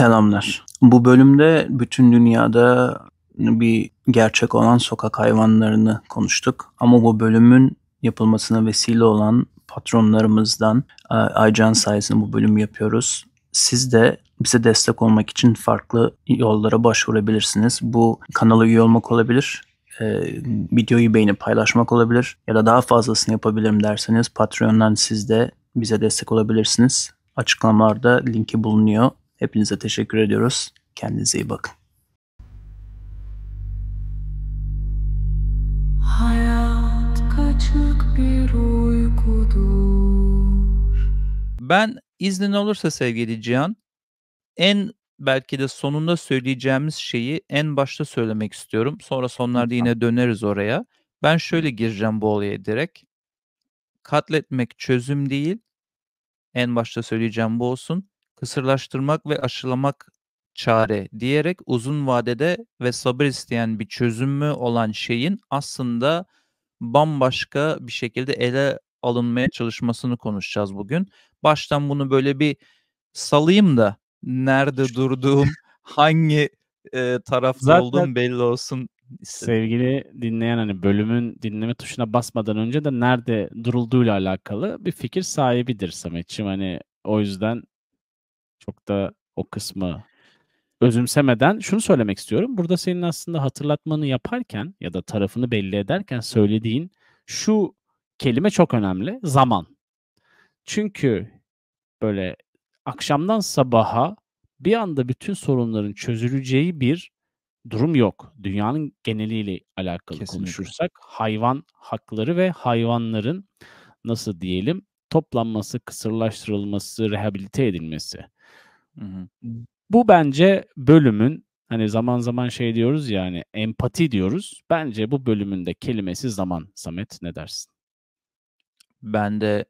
Selamlar. Bu bölümde bütün dünyada bir gerçek olan sokak hayvanlarını konuştuk. Ama bu bölümün yapılmasına vesile olan patronlarımızdan e, Aycan sayesinde bu bölümü yapıyoruz. Siz de bize destek olmak için farklı yollara başvurabilirsiniz. Bu kanala üye olmak olabilir, e, videoyu beğenip paylaşmak olabilir ya da daha fazlasını yapabilirim derseniz Patreon'dan siz de bize destek olabilirsiniz. Açıklamalarda linki bulunuyor. Hepinize teşekkür ediyoruz. Kendinize iyi bakın. Hayat kaçık bir uykudur. Ben iznin olursa sevgili Cihan, en belki de sonunda söyleyeceğimiz şeyi en başta söylemek istiyorum. Sonra sonlarda yine döneriz oraya. Ben şöyle gireceğim bu olaya direkt. Katletmek çözüm değil. En başta söyleyeceğim bu olsun kısırlaştırmak ve aşılamak çare diyerek uzun vadede ve sabır isteyen bir çözümü olan şeyin aslında bambaşka bir şekilde ele alınmaya çalışmasını konuşacağız bugün. Baştan bunu böyle bir salayım da nerede durduğum, hangi e, tarafta olduğum belli olsun. Istedim. Sevgili dinleyen hani bölümün dinleme tuşuna basmadan önce de nerede durulduğuyla alakalı bir fikir sahibidir Sametçim. Hani o yüzden çok da o kısmı özümsemeden şunu söylemek istiyorum. Burada senin aslında hatırlatmanı yaparken ya da tarafını belli ederken söylediğin şu kelime çok önemli. Zaman. Çünkü böyle akşamdan sabaha bir anda bütün sorunların çözüleceği bir durum yok. Dünyanın geneliyle alakalı Kesinlikle. konuşursak hayvan hakları ve hayvanların nasıl diyelim toplanması, kısırlaştırılması, rehabilite edilmesi. Hı hı. Bu bence bölümün hani zaman zaman şey diyoruz yani ya, hani empati diyoruz. Bence bu bölümün de kelimesi zaman. Samet ne dersin? Ben de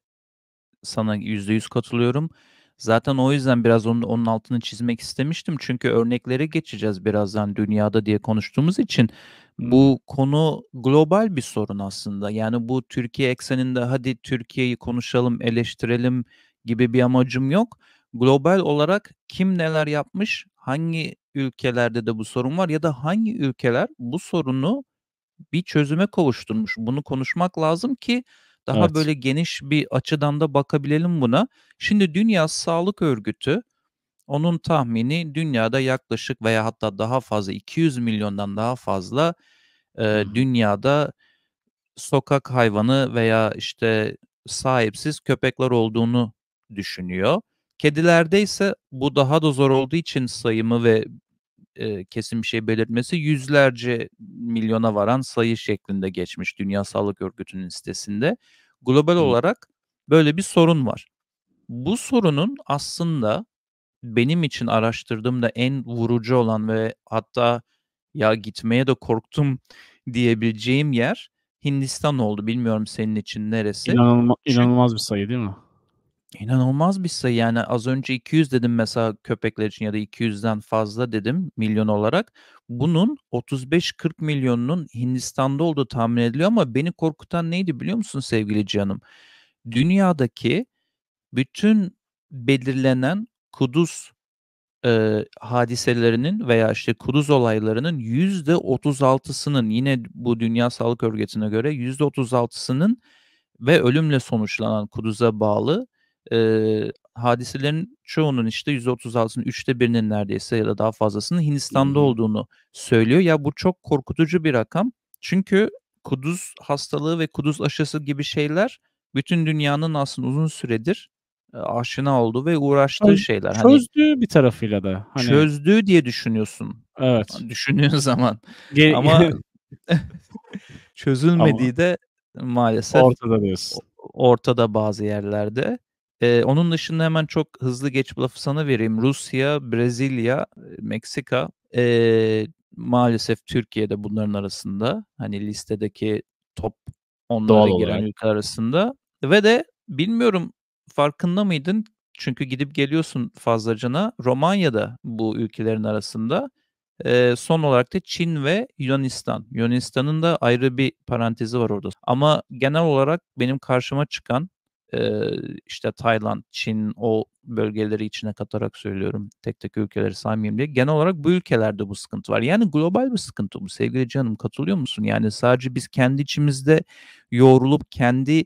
sana %100 katılıyorum. Zaten o yüzden biraz onun, onun altını çizmek istemiştim. Çünkü örneklere geçeceğiz birazdan dünyada diye konuştuğumuz için. Bu konu global bir sorun aslında. Yani bu Türkiye ekseninde hadi Türkiye'yi konuşalım, eleştirelim gibi bir amacım yok global olarak kim neler yapmış, hangi ülkelerde de bu sorun var ya da hangi ülkeler bu sorunu bir çözüme kavuşturmuş. Bunu konuşmak lazım ki daha evet. böyle geniş bir açıdan da bakabilelim buna. Şimdi Dünya Sağlık Örgütü onun tahmini dünyada yaklaşık veya hatta daha fazla 200 milyondan daha fazla e, dünyada sokak hayvanı veya işte sahipsiz köpekler olduğunu düşünüyor. Kedilerde ise bu daha da zor olduğu için sayımı ve e, kesin bir şey belirtmesi yüzlerce milyona varan sayı şeklinde geçmiş Dünya Sağlık Örgütü'nün sitesinde. Global Hı. olarak böyle bir sorun var. Bu sorunun aslında benim için araştırdığımda en vurucu olan ve hatta ya gitmeye de korktum diyebileceğim yer Hindistan oldu. Bilmiyorum senin için neresi. İnanılma, Çünkü, bir sayı değil mi? İnanılmaz bir sayı yani az önce 200 dedim mesela köpekler için ya da 200'den fazla dedim milyon olarak. Bunun 35-40 milyonunun Hindistan'da olduğu tahmin ediliyor ama beni korkutan neydi biliyor musun sevgili canım? Dünyadaki bütün belirlenen Kudüs e, hadiselerinin veya işte Kudüs olaylarının yüzde 36'sının yine bu Dünya Sağlık Örgütü'ne göre yüzde 36'sının ve ölümle sonuçlanan Kudüs'e bağlı e, hadiselerin çoğunun işte %36'sının üçte birinin neredeyse ya da daha fazlasının Hindistan'da olduğunu söylüyor. Ya bu çok korkutucu bir rakam. Çünkü kuduz hastalığı ve kuduz aşısı gibi şeyler bütün dünyanın aslında uzun süredir aşina olduğu ve uğraştığı Çöz, şeyler. Hani çözdüğü hani, bir tarafıyla da. Hani... Çözdüğü diye düşünüyorsun. Evet. Hani düşündüğün zaman. Ge- Ama çözülmediği Ama de maalesef ortada diyorsun. Ortada bazı yerlerde. Ee, onun dışında hemen çok hızlı geç lafı sana vereyim. Rusya, Brezilya, Meksika ee, maalesef Türkiye'de bunların arasında. Hani listedeki top onlara Doğal giren olarak. ülkeler arasında. Ve de bilmiyorum farkında mıydın? Çünkü gidip geliyorsun fazlacana. Romanya'da bu ülkelerin arasında. E, son olarak da Çin ve Yunanistan. Yunanistan'ın da ayrı bir parantezi var orada. Ama genel olarak benim karşıma çıkan e, işte Tayland, Çin o bölgeleri içine katarak söylüyorum. Tek tek ülkeleri saymayayım diye. Genel olarak bu ülkelerde bu sıkıntı var. Yani global bir sıkıntı bu. Sevgili canım katılıyor musun? Yani sadece biz kendi içimizde yoğrulup kendi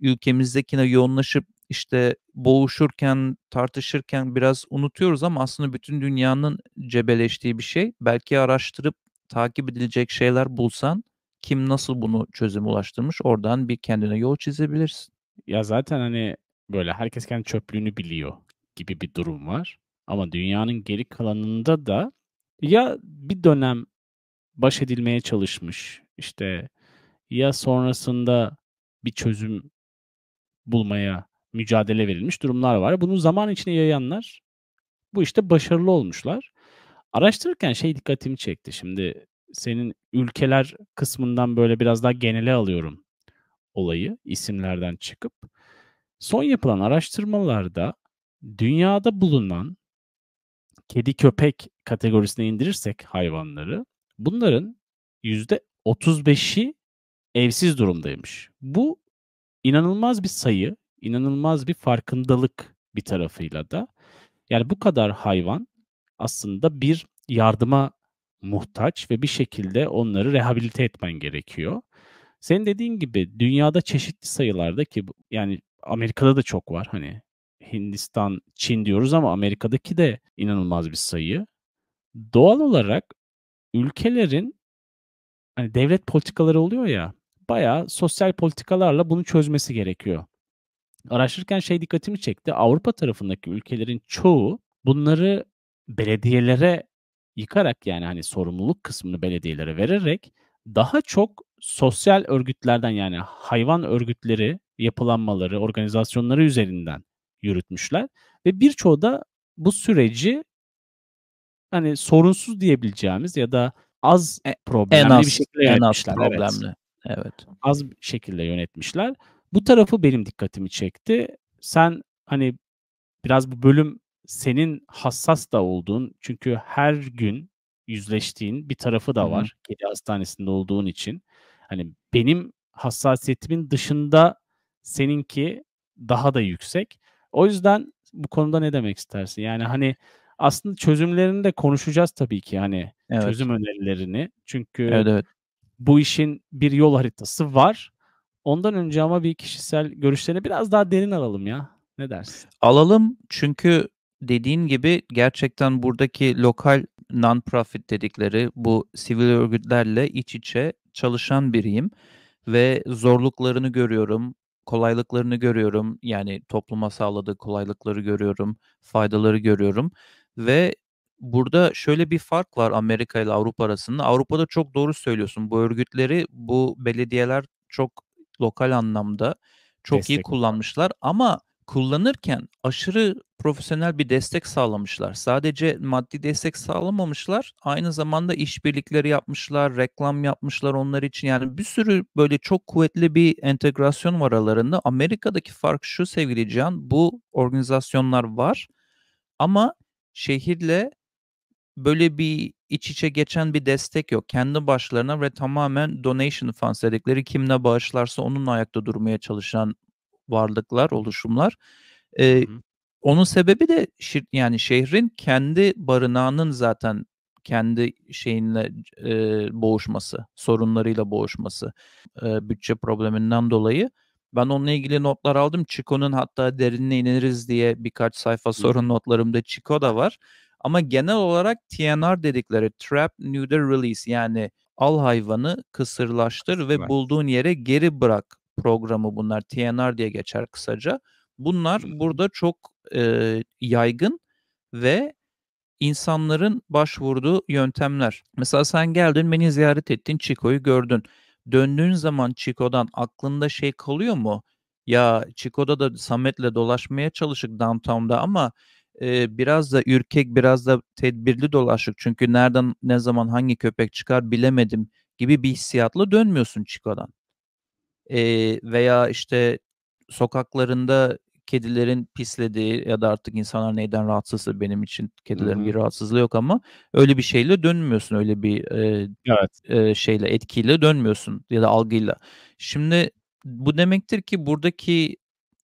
ülkemizdekine yoğunlaşıp işte boğuşurken, tartışırken biraz unutuyoruz ama aslında bütün dünyanın cebeleştiği bir şey. Belki araştırıp takip edilecek şeyler bulsan kim nasıl bunu çözüme ulaştırmış oradan bir kendine yol çizebilirsin. Ya zaten hani böyle herkes kendi çöplüğünü biliyor gibi bir durum var. Ama dünyanın geri kalanında da ya bir dönem baş edilmeye çalışmış işte ya sonrasında bir çözüm bulmaya mücadele verilmiş durumlar var. Bunu zaman içine yayanlar bu işte başarılı olmuşlar. Araştırırken şey dikkatimi çekti. Şimdi senin ülkeler kısmından böyle biraz daha genele alıyorum olayı isimlerden çıkıp son yapılan araştırmalarda dünyada bulunan kedi köpek kategorisine indirirsek hayvanları bunların %35'i evsiz durumdaymış. Bu inanılmaz bir sayı, inanılmaz bir farkındalık bir tarafıyla da. Yani bu kadar hayvan aslında bir yardıma muhtaç ve bir şekilde onları rehabilite etmen gerekiyor. Senin dediğin gibi dünyada çeşitli sayılarda ki yani Amerika'da da çok var hani Hindistan, Çin diyoruz ama Amerika'daki de inanılmaz bir sayı. Doğal olarak ülkelerin hani devlet politikaları oluyor ya bayağı sosyal politikalarla bunu çözmesi gerekiyor. Araştırırken şey dikkatimi çekti. Avrupa tarafındaki ülkelerin çoğu bunları belediyelere yıkarak yani hani sorumluluk kısmını belediyelere vererek daha çok sosyal örgütlerden yani hayvan örgütleri, yapılanmaları, organizasyonları üzerinden yürütmüşler ve birçoğu da bu süreci hani sorunsuz diyebileceğimiz ya da az e, problemli en az, bir şekilde yönetmişler. En az problemli. Evet. evet. Az bir şekilde yönetmişler. Bu tarafı benim dikkatimi çekti. Sen hani biraz bu bölüm senin hassas da olduğun çünkü her gün yüzleştiğin bir tarafı da var. Hı-hı. Kedi hastanesinde olduğun için hani benim hassasiyetimin dışında seninki daha da yüksek. O yüzden bu konuda ne demek istersin? Yani hani aslında çözümlerini de konuşacağız tabii ki hani evet. çözüm önerilerini. Çünkü evet, evet. bu işin bir yol haritası var. Ondan önce ama bir kişisel görüşlerini biraz daha derin alalım ya. Ne dersin? Alalım çünkü dediğin gibi gerçekten buradaki lokal non-profit dedikleri bu sivil örgütlerle iç içe çalışan biriyim ve zorluklarını görüyorum, kolaylıklarını görüyorum. Yani topluma sağladığı kolaylıkları görüyorum, faydaları görüyorum ve burada şöyle bir fark var Amerika ile Avrupa arasında. Avrupa'da çok doğru söylüyorsun. Bu örgütleri bu belediyeler çok lokal anlamda çok Destek. iyi kullanmışlar ama kullanırken aşırı profesyonel bir destek sağlamışlar. Sadece maddi destek sağlamamışlar. Aynı zamanda işbirlikleri yapmışlar, reklam yapmışlar onlar için. Yani bir sürü böyle çok kuvvetli bir entegrasyon var aralarında. Amerika'daki fark şu sevgili Can, bu organizasyonlar var ama şehirle böyle bir iç içe geçen bir destek yok. Kendi başlarına ve tamamen donation funds dedikleri kim ne bağışlarsa onun ayakta durmaya çalışan varlıklar, oluşumlar. E, Onun sebebi de şir, yani şehrin kendi barınağının zaten kendi şeyinle e, boğuşması, sorunlarıyla boğuşması e, bütçe probleminden dolayı. Ben onunla ilgili notlar aldım. Chico'nun hatta derinine ineriz diye birkaç sayfa sorun notlarımda Chico da var. Ama genel olarak TNR dedikleri Trap Neuter Release yani al hayvanı kısırlaştır ve evet. bulduğun yere geri bırak programı bunlar. TNR diye geçer kısaca. Bunlar burada çok e, yaygın ve insanların başvurduğu yöntemler. Mesela sen geldin beni ziyaret ettin Chico'yu gördün. Döndüğün zaman Chico'dan aklında şey kalıyor mu? Ya Chico'da da Samet'le dolaşmaya çalışık downtown'da ama e, biraz da ürkek biraz da tedbirli dolaşık. Çünkü nereden ne zaman hangi köpek çıkar bilemedim gibi bir hissiyatla dönmüyorsun Chico'dan e, veya işte sokaklarında kedilerin pislediği ya da artık insanlar neyden rahatsızsa benim için kedilerin Hı-hı. bir rahatsızlığı yok ama öyle bir şeyle dönmüyorsun öyle bir e, evet. e, şeyle etkiyle dönmüyorsun ya da algıyla. Şimdi bu demektir ki buradaki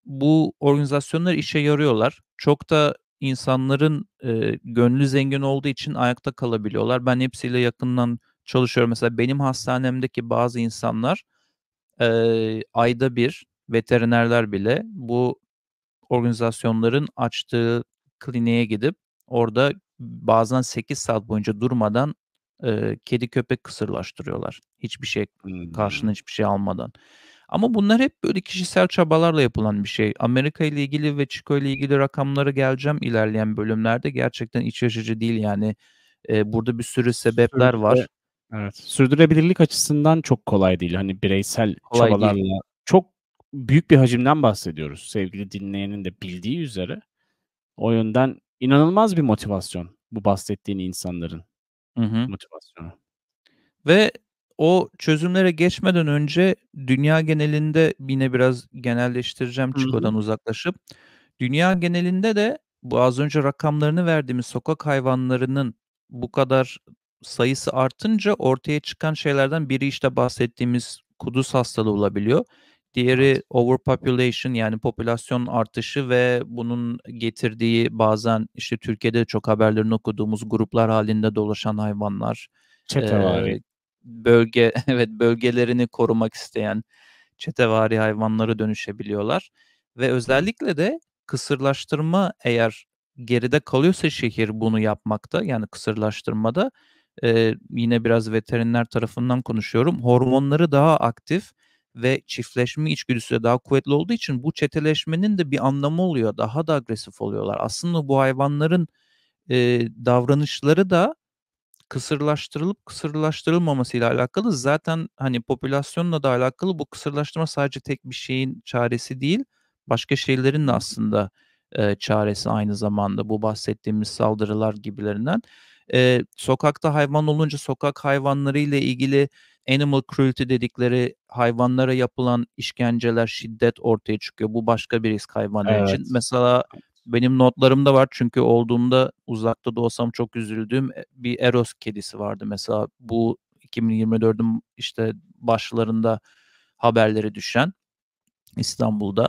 bu organizasyonlar işe yarıyorlar. Çok da insanların e, gönlü zengin olduğu için ayakta kalabiliyorlar. Ben hepsiyle yakından çalışıyorum. Mesela benim hastanemdeki bazı insanlar e, ayda bir veterinerler bile bu organizasyonların açtığı kliniğe gidip orada bazen 8 saat boyunca durmadan e, kedi köpek kısırlaştırıyorlar. Hiçbir şey karşına hiçbir şey almadan. Ama bunlar hep böyle kişisel çabalarla yapılan bir şey. Amerika ile ilgili ve Chico ile ilgili rakamlara geleceğim ilerleyen bölümlerde. Gerçekten iç açıcı değil yani. E, burada bir sürü sebepler var. Evet. Sürdürülebilirlik açısından çok kolay değil. Hani bireysel Kolay çabalarla değil. çok büyük bir hacimden bahsediyoruz. Sevgili dinleyenin de bildiği üzere. O yönden inanılmaz bir motivasyon bu bahsettiğin insanların Hı hı. motivasyonu. Ve o çözümlere geçmeden önce dünya genelinde yine biraz genelleştireceğim Hı uzaklaşıp. Dünya genelinde de bu az önce rakamlarını verdiğimiz sokak hayvanlarının bu kadar sayısı artınca ortaya çıkan şeylerden biri işte bahsettiğimiz kuduz hastalığı olabiliyor. Diğeri overpopulation yani popülasyon artışı ve bunun getirdiği bazen işte Türkiye'de çok haberlerini okuduğumuz gruplar halinde dolaşan hayvanlar. Çetevari. E, bölge evet bölgelerini korumak isteyen çetevari hayvanlara dönüşebiliyorlar ve özellikle de kısırlaştırma eğer geride kalıyorsa şehir bunu yapmakta yani kısırlaştırmada e, yine biraz veteriner tarafından konuşuyorum. Hormonları daha aktif ve çiftleşme içgüdüsü de daha kuvvetli olduğu için bu çeteleşmenin de bir anlamı oluyor. Daha da agresif oluyorlar. Aslında bu hayvanların e, davranışları da kısırlaştırılıp kısırlaştırılmamasıyla alakalı. Zaten hani popülasyonla da alakalı bu kısırlaştırma sadece tek bir şeyin çaresi değil. Başka şeylerin de aslında e, çaresi aynı zamanda bu bahsettiğimiz saldırılar gibilerinden e, sokakta hayvan olunca sokak hayvanları ile ilgili animal cruelty dedikleri hayvanlara yapılan işkenceler, şiddet ortaya çıkıyor. Bu başka bir risk hayvanlar evet. için. Mesela benim notlarımda var çünkü olduğumda uzakta da çok üzüldüğüm e, bir Eros kedisi vardı. Mesela bu 2024'ün işte başlarında haberleri düşen İstanbul'da.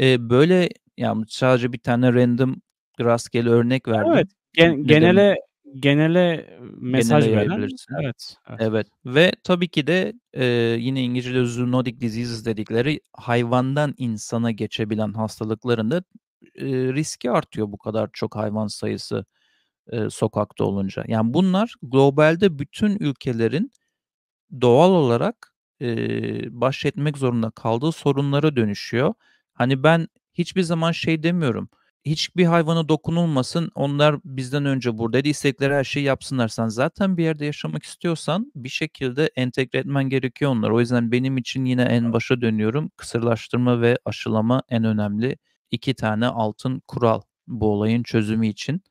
Ee, böyle yani sadece bir tane random rastgele örnek verdim. Evet gen- genele e, genele mesaj genele Evet, evet. Evet. Ve tabii ki de e, yine İngilizce'de zoonotic diseases dedikleri hayvandan insana geçebilen hastalıklarında e, riski artıyor bu kadar çok hayvan sayısı e, sokakta olunca. Yani bunlar globalde bütün ülkelerin doğal olarak e, baş etmek zorunda kaldığı sorunlara dönüşüyor. Hani ben hiçbir zaman şey demiyorum hiçbir hayvana dokunulmasın. Onlar bizden önce buradaydı. İstekleri her şeyi yapsınlar. Sen zaten bir yerde yaşamak istiyorsan bir şekilde entegre etmen gerekiyor onlar. O yüzden benim için yine en başa dönüyorum. Kısırlaştırma ve aşılama en önemli iki tane altın kural bu olayın çözümü için.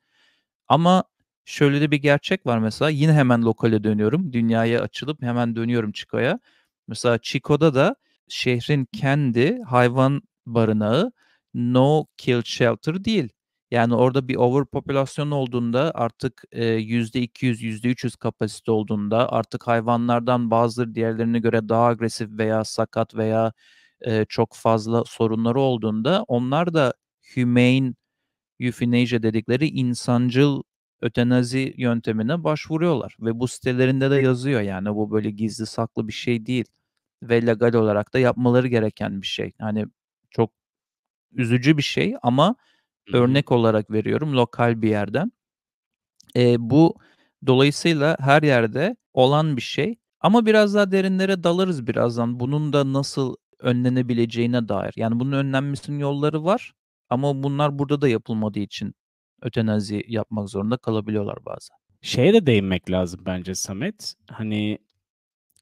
Ama şöyle de bir gerçek var mesela. Yine hemen lokale dönüyorum. Dünyaya açılıp hemen dönüyorum Chico'ya. Mesela Chico'da da şehrin kendi hayvan barınağı no kill shelter değil. Yani orada bir overpopülasyon olduğunda artık e, %200, %300 kapasite olduğunda artık hayvanlardan bazıları diğerlerine göre daha agresif veya sakat veya e, çok fazla sorunları olduğunda onlar da humane euthanasia dedikleri insancıl ötenazi yöntemine başvuruyorlar. Ve bu sitelerinde de yazıyor yani bu böyle gizli saklı bir şey değil ve legal olarak da yapmaları gereken bir şey. Hani üzücü bir şey ama Hı-hı. örnek olarak veriyorum lokal bir yerden. E, bu dolayısıyla her yerde olan bir şey ama biraz daha derinlere dalarız birazdan. Bunun da nasıl önlenebileceğine dair. Yani bunun önlenmesinin yolları var ama bunlar burada da yapılmadığı için ötenazi yapmak zorunda kalabiliyorlar bazen. Şeye de değinmek lazım bence Samet. Hani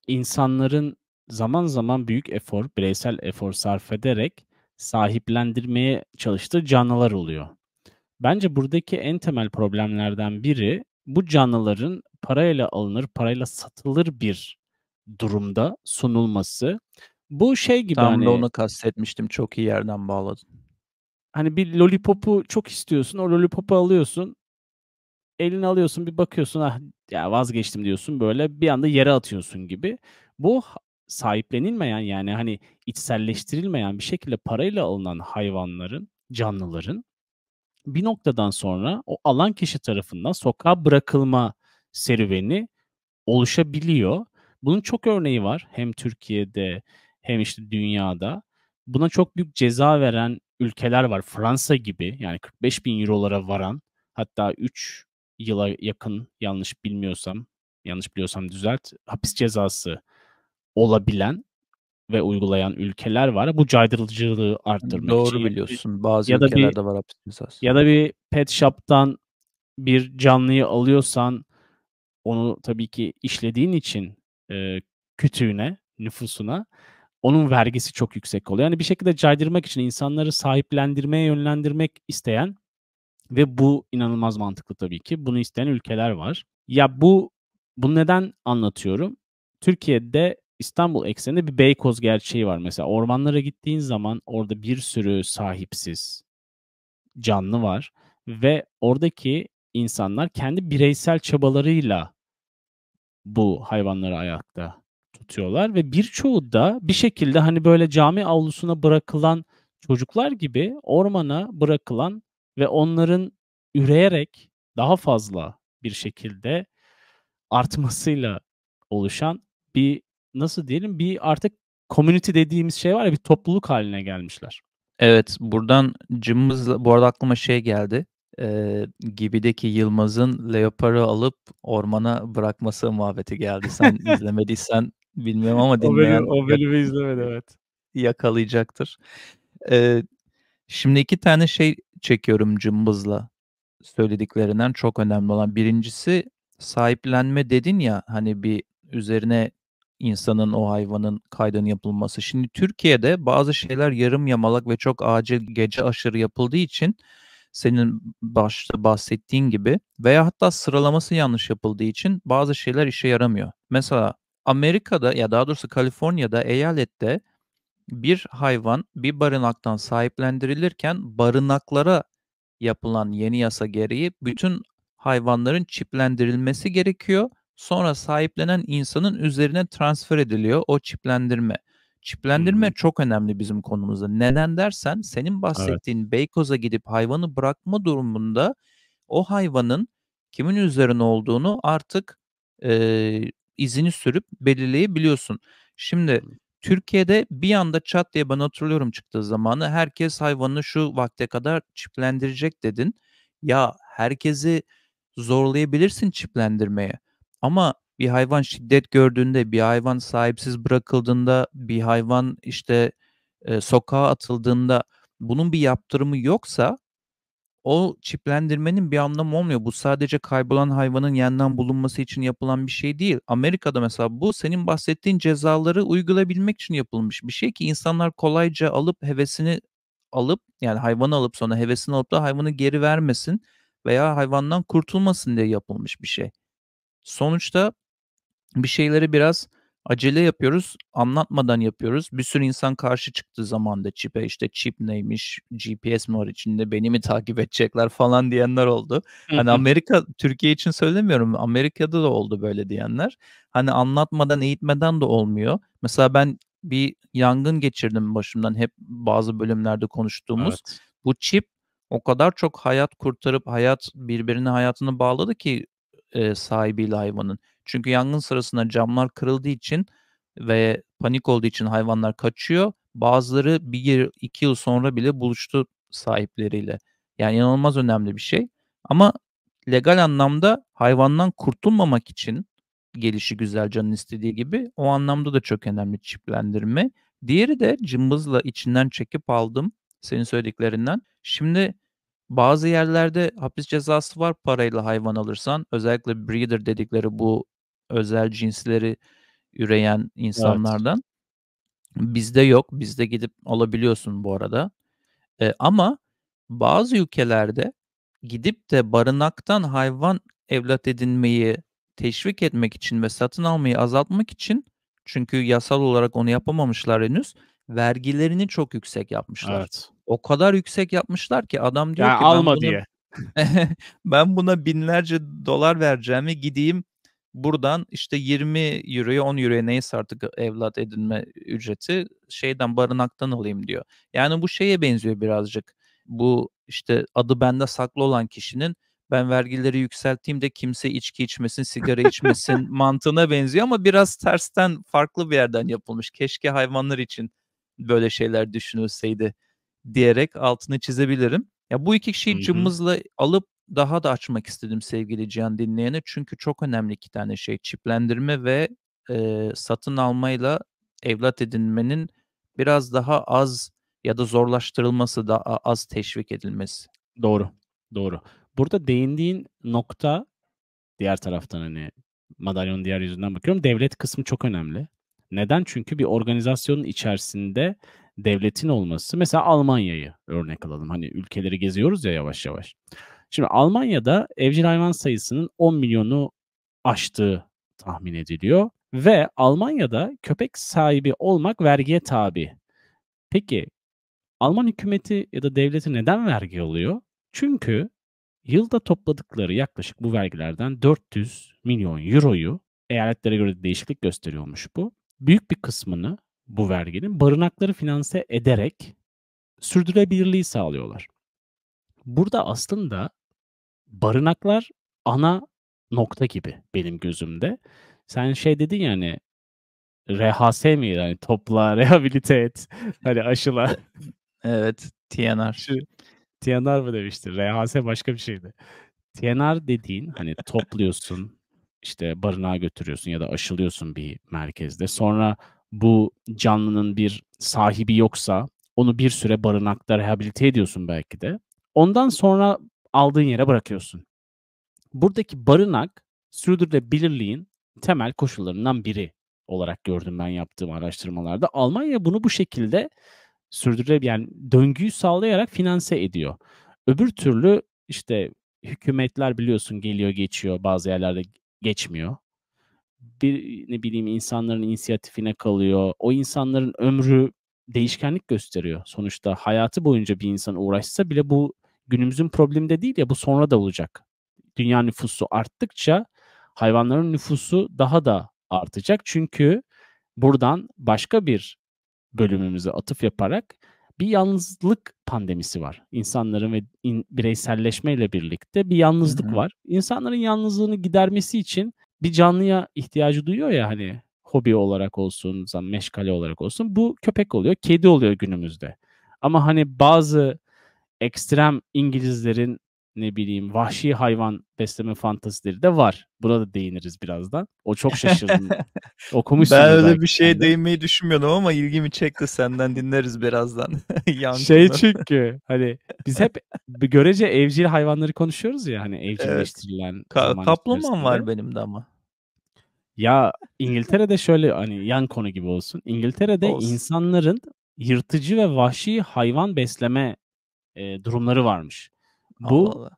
insanların zaman zaman büyük efor, bireysel efor sarf ederek sahiplendirmeye çalıştığı canlılar oluyor. Bence buradaki en temel problemlerden biri bu canlıların parayla alınır, parayla satılır bir durumda sunulması. Bu şey gibi Tam hani... Tam onu kastetmiştim. Çok iyi yerden bağladın. Hani bir lollipopu çok istiyorsun. O lollipopu alıyorsun. Elini alıyorsun bir bakıyorsun. Ah ya vazgeçtim diyorsun böyle. Bir anda yere atıyorsun gibi. Bu sahiplenilmeyen yani hani içselleştirilmeyen bir şekilde parayla alınan hayvanların, canlıların bir noktadan sonra o alan kişi tarafından sokağa bırakılma serüveni oluşabiliyor. Bunun çok örneği var hem Türkiye'de hem işte dünyada. Buna çok büyük ceza veren ülkeler var. Fransa gibi yani 45 bin eurolara varan hatta 3 yıla yakın yanlış bilmiyorsam yanlış biliyorsam düzelt hapis cezası olabilen ve uygulayan ülkeler var. Bu caydırıcılığı arttırmak Doğru için. Doğru biliyorsun. Bazı ya ülkelerde bir, var hapis Ya da bir pet shop'tan bir canlıyı alıyorsan onu tabii ki işlediğin için e, kütüğüne, nüfusuna onun vergisi çok yüksek oluyor. Yani bir şekilde caydırmak için insanları sahiplendirmeye yönlendirmek isteyen ve bu inanılmaz mantıklı tabii ki. Bunu isteyen ülkeler var. Ya bu bunu neden anlatıyorum? Türkiye'de İstanbul ekseninde bir Beykoz gerçeği var. Mesela ormanlara gittiğin zaman orada bir sürü sahipsiz canlı var ve oradaki insanlar kendi bireysel çabalarıyla bu hayvanları ayakta tutuyorlar ve birçoğu da bir şekilde hani böyle cami avlusuna bırakılan çocuklar gibi ormana bırakılan ve onların üreyerek daha fazla bir şekilde artmasıyla oluşan bir nasıl diyelim bir artık community dediğimiz şey var ya bir topluluk haline gelmişler. Evet buradan cımbızla bu arada aklıma şey geldi. E, gibideki Yılmaz'ın leoparı alıp ormana bırakması muhabbeti geldi. Sen izlemediysen bilmiyorum ama dinleyen... O bölümü yak- izlemedi evet. Yakalayacaktır. E, şimdi iki tane şey çekiyorum cımbızla söylediklerinden çok önemli olan. Birincisi sahiplenme dedin ya hani bir üzerine insanın o hayvanın kaydının yapılması. Şimdi Türkiye'de bazı şeyler yarım yamalak ve çok acil gece aşırı yapıldığı için senin başta bahsettiğin gibi veya hatta sıralaması yanlış yapıldığı için bazı şeyler işe yaramıyor. Mesela Amerika'da ya daha doğrusu Kaliforniya'da eyalette bir hayvan bir barınaktan sahiplendirilirken barınaklara yapılan yeni yasa gereği bütün hayvanların çiplendirilmesi gerekiyor sonra sahiplenen insanın üzerine transfer ediliyor o çiplendirme. Çiplendirme hmm. çok önemli bizim konumuzda. Neden dersen senin bahsettiğin evet. Beykoz'a gidip hayvanı bırakma durumunda o hayvanın kimin üzerine olduğunu artık e, izini sürüp belirleyebiliyorsun. Şimdi Türkiye'de bir anda çat diye ben hatırlıyorum çıktığı zamanı herkes hayvanını şu vakte kadar çiplendirecek dedin. Ya herkesi zorlayabilirsin çiplendirmeye. Ama bir hayvan şiddet gördüğünde, bir hayvan sahipsiz bırakıldığında, bir hayvan işte e, sokağa atıldığında bunun bir yaptırımı yoksa o çiplendirmenin bir anlamı olmuyor. Bu sadece kaybolan hayvanın yeniden bulunması için yapılan bir şey değil. Amerika'da mesela bu senin bahsettiğin cezaları uygulayabilmek için yapılmış bir şey ki insanlar kolayca alıp hevesini alıp yani hayvanı alıp sonra hevesini alıp da hayvanı geri vermesin veya hayvandan kurtulmasın diye yapılmış bir şey. Sonuçta bir şeyleri biraz acele yapıyoruz, anlatmadan yapıyoruz. Bir sürü insan karşı çıktığı zaman da çipe işte çip neymiş, GPS mi var içinde, beni mi takip edecekler falan diyenler oldu. Hani Amerika, Türkiye için söylemiyorum, Amerika'da da oldu böyle diyenler. Hani anlatmadan, eğitmeden de olmuyor. Mesela ben bir yangın geçirdim başımdan hep bazı bölümlerde konuştuğumuz. Evet. Bu çip o kadar çok hayat kurtarıp hayat birbirine hayatını bağladı ki e, sahibiyle hayvanın. Çünkü yangın sırasında camlar kırıldığı için ve panik olduğu için hayvanlar kaçıyor. Bazıları bir iki yıl sonra bile buluştu sahipleriyle. Yani inanılmaz önemli bir şey. Ama legal anlamda hayvandan kurtulmamak için gelişi güzel canın istediği gibi o anlamda da çok önemli çiplendirme. Diğeri de cımbızla içinden çekip aldım senin söylediklerinden. Şimdi bazı yerlerde hapis cezası var parayla hayvan alırsan. Özellikle breeder dedikleri bu özel cinsleri üreyen insanlardan. Evet. Bizde yok. Bizde gidip alabiliyorsun bu arada. Ee, ama bazı ülkelerde gidip de barınaktan hayvan evlat edinmeyi teşvik etmek için ve satın almayı azaltmak için çünkü yasal olarak onu yapamamışlar henüz vergilerini çok yüksek yapmışlar. Evet. O kadar yüksek yapmışlar ki adam diyor yani ki alma ben bunu, diye. ben buna binlerce dolar vereceğimi gideyim buradan işte 20 euroya 10 euroya neyse artık evlat edinme ücreti şeyden barınaktan alayım diyor. Yani bu şeye benziyor birazcık. Bu işte adı bende saklı olan kişinin ben vergileri yükselteyim de kimse içki içmesin, sigara içmesin mantığına benziyor ama biraz tersten farklı bir yerden yapılmış. Keşke hayvanlar için böyle şeyler düşünülseydi diyerek altını çizebilirim. Ya bu iki kişiyi hı cımbızla alıp daha da açmak istedim sevgili Cihan dinleyene. Çünkü çok önemli iki tane şey. Çiplendirme ve e, satın almayla evlat edinmenin biraz daha az ya da zorlaştırılması daha az teşvik edilmesi. Doğru. Doğru. Burada değindiğin nokta diğer taraftan hani madalyonun diğer yüzünden bakıyorum. Devlet kısmı çok önemli. Neden? Çünkü bir organizasyonun içerisinde devletin olması. Mesela Almanya'yı örnek alalım. Hani ülkeleri geziyoruz ya yavaş yavaş. Şimdi Almanya'da evcil hayvan sayısının 10 milyonu aştığı tahmin ediliyor ve Almanya'da köpek sahibi olmak vergiye tabi. Peki Alman hükümeti ya da devleti neden vergi alıyor? Çünkü yılda topladıkları yaklaşık bu vergilerden 400 milyon euroyu eyaletlere göre değişiklik gösteriyormuş bu büyük bir kısmını bu verginin barınakları finanse ederek sürdürülebilirliği sağlıyorlar. Burada aslında barınaklar ana nokta gibi benim gözümde. Sen şey dedin yani ya hani, RHS miydi? Hani topla, rehabilite et, hani aşıla. E, evet, TNR. Şu, TNR mı demiştin? RHS başka bir şeydi. TNR dediğin hani topluyorsun, işte barınağa götürüyorsun ya da aşılıyorsun bir merkezde. Sonra bu canlının bir sahibi yoksa onu bir süre barınakta rehabilite ediyorsun belki de. Ondan sonra aldığın yere bırakıyorsun. Buradaki barınak sürdürülebilirliğin temel koşullarından biri olarak gördüm ben yaptığım araştırmalarda. Almanya bunu bu şekilde sürdürülebilir yani döngüyü sağlayarak finanse ediyor. Öbür türlü işte hükümetler biliyorsun geliyor geçiyor bazı yerlerde geçmiyor. Bir ne bileyim insanların inisiyatifine kalıyor. O insanların ömrü değişkenlik gösteriyor. Sonuçta hayatı boyunca bir insan uğraşsa bile bu günümüzün problemi de değil ya bu sonra da olacak. Dünya nüfusu arttıkça hayvanların nüfusu daha da artacak. Çünkü buradan başka bir bölümümüze atıf yaparak bir yalnızlık pandemisi var. İnsanların ve in, bireyselleşmeyle birlikte bir yalnızlık Hı-hı. var. İnsanların yalnızlığını gidermesi için bir canlıya ihtiyacı duyuyor ya hani hobi olarak olsun, meşgale olarak olsun. Bu köpek oluyor, kedi oluyor günümüzde. Ama hani bazı ekstrem İngilizlerin ne bileyim vahşi hayvan besleme fantazileri de var. Buna da değiniriz birazdan. O çok şaşırdım. Okumuşsun. Ben öyle bir şeye de. değinmeyi düşünmüyordum ama ilgimi çekti senden dinleriz birazdan. şey çünkü hani biz hep görece evcil hayvanları konuşuyoruz ya hani evcilleştirilen. Evet. Ka- kaplumbağam var benim de ama. Ya İngiltere'de şöyle hani yan konu gibi olsun. İngiltere'de olsun. insanların yırtıcı ve vahşi hayvan besleme e, durumları varmış. Bu